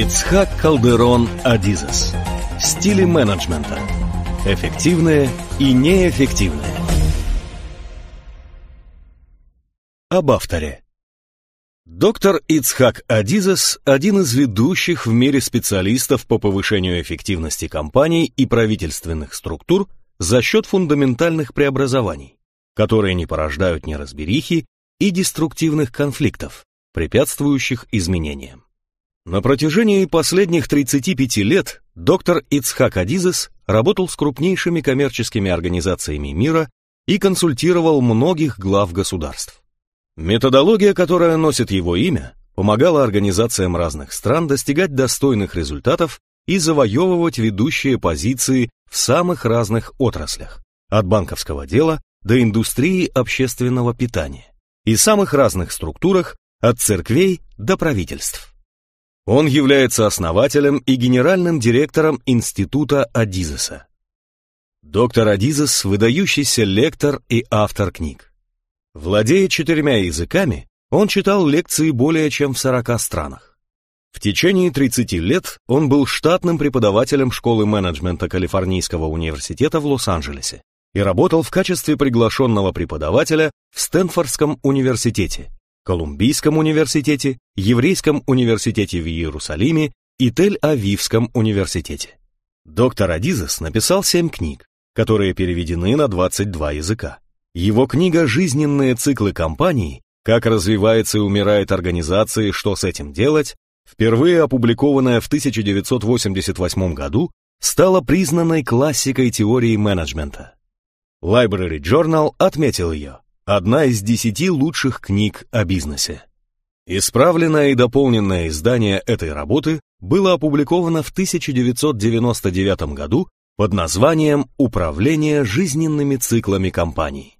Ицхак Калдерон Адизес. Стили менеджмента. Эффективные и неэффективные. Об авторе. Доктор Ицхак Адизес – один из ведущих в мире специалистов по повышению эффективности компаний и правительственных структур за счет фундаментальных преобразований, которые не порождают неразберихи и деструктивных конфликтов, препятствующих изменениям. На протяжении последних 35 лет доктор Ицхак Адизес работал с крупнейшими коммерческими организациями мира и консультировал многих глав государств. Методология, которая носит его имя, помогала организациям разных стран достигать достойных результатов и завоевывать ведущие позиции в самых разных отраслях, от банковского дела до индустрии общественного питания и самых разных структурах, от церквей до правительств. Он является основателем и генеральным директором Института Адизеса. Доктор Адизес – выдающийся лектор и автор книг. Владея четырьмя языками, он читал лекции более чем в 40 странах. В течение 30 лет он был штатным преподавателем школы менеджмента Калифорнийского университета в Лос-Анджелесе и работал в качестве приглашенного преподавателя в Стэнфордском университете, Колумбийском университете, Еврейском университете в Иерусалиме и Тель-Авивском университете. Доктор Адизес написал семь книг, которые переведены на 22 языка. Его книга «Жизненные циклы компании. Как развивается и умирает организация и что с этим делать», впервые опубликованная в 1988 году, стала признанной классикой теории менеджмента. Library Journal отметил ее. Одна из десяти лучших книг о бизнесе. Исправленное и дополненное издание этой работы было опубликовано в 1999 году под названием «Управление жизненными циклами компаний».